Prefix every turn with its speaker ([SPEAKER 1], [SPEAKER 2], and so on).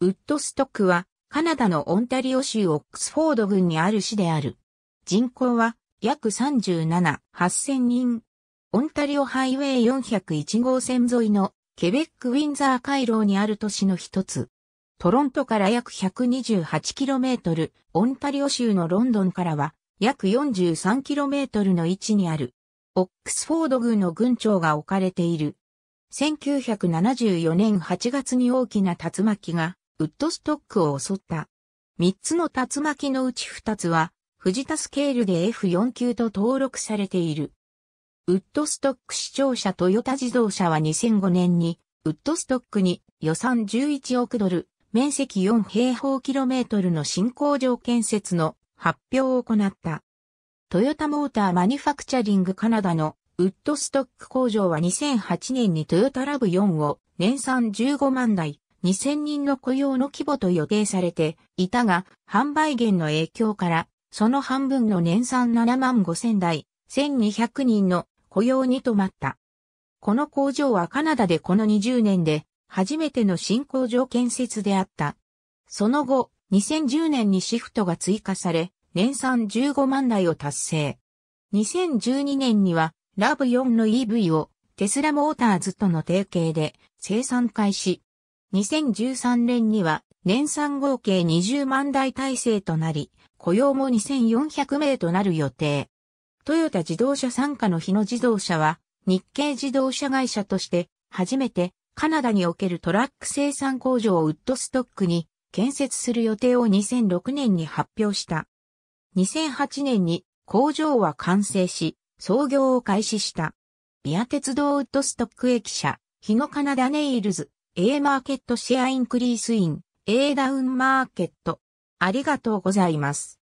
[SPEAKER 1] ウッドストックは、カナダのオンタリオ州オックスフォード郡にある市である。人口は約37、8000人。オンタリオハイウェイ401号線沿いのケベック・ウィンザー回廊にある都市の一つ。トロントから約 128km、オンタリオ州のロンドンからは約 43km の位置にある。オックスフォード郡の郡庁が置かれている。1974年8月に大きな竜巻がウッドストックを襲った。三つの竜巻のうち二つは、藤田スケールで F4 級と登録されている。ウッドストック視聴者トヨタ自動車は2005年に、ウッドストックに予算11億ドル、面積4平方キロメートルの新工場建設の発表を行った。トヨタモーターマニファクチャリングカナダのウッドストック工場は2008年にトヨタラブ4を年産15万台、2000人の雇用の規模と予定されていたが、販売減の影響から、その半分の年産7万5000台、1200人の雇用に止まった。この工場はカナダでこの20年で初めての新工場建設であった。その後、2010年にシフトが追加され、年産15万台を達成。2012年には、ラブ4の EV をテスラモーターズとの提携で生産開始。2013年には年産合計20万台体制となり、雇用も2400名となる予定。トヨタ自動車参加の日野自動車は日系自動車会社として初めてカナダにおけるトラック生産工場をウッドストックに建設する予定を2006年に発表した。2008年に工場は完成し、創業を開始した。ビア鉄道ウッドストック駅舎、日野カナダネイルズ、A マーケットシェアインクリースイン A ダウンマーケット。ありがとうございます。